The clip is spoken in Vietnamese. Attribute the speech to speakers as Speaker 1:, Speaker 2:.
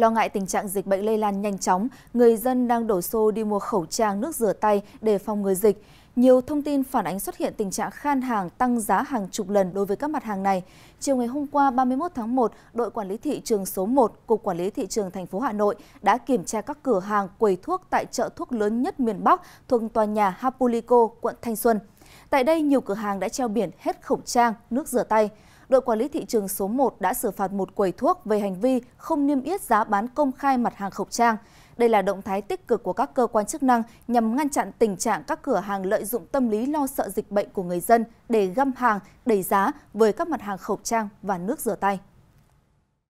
Speaker 1: Lo ngại tình trạng dịch bệnh lây lan nhanh chóng, người dân đang đổ xô đi mua khẩu trang, nước rửa tay để phòng ngừa dịch. Nhiều thông tin phản ánh xuất hiện tình trạng khan hàng tăng giá hàng chục lần đối với các mặt hàng này. Chiều ngày hôm qua 31 tháng 1, đội quản lý thị trường số 1, Cục Quản lý Thị trường thành phố Hà Nội đã kiểm tra các cửa hàng quầy thuốc tại chợ thuốc lớn nhất miền Bắc thuộc tòa nhà Hapulico, quận Thanh Xuân. Tại đây, nhiều cửa hàng đã treo biển hết khẩu trang, nước rửa tay đội quản lý thị trường số 1 đã xử phạt một quầy thuốc về hành vi không niêm yết giá bán công khai mặt hàng khẩu trang. Đây là động thái tích cực của các cơ quan chức năng nhằm ngăn chặn tình trạng các cửa hàng lợi dụng tâm lý lo sợ dịch bệnh của người dân để găm hàng, đẩy giá với các mặt hàng khẩu trang và nước rửa tay.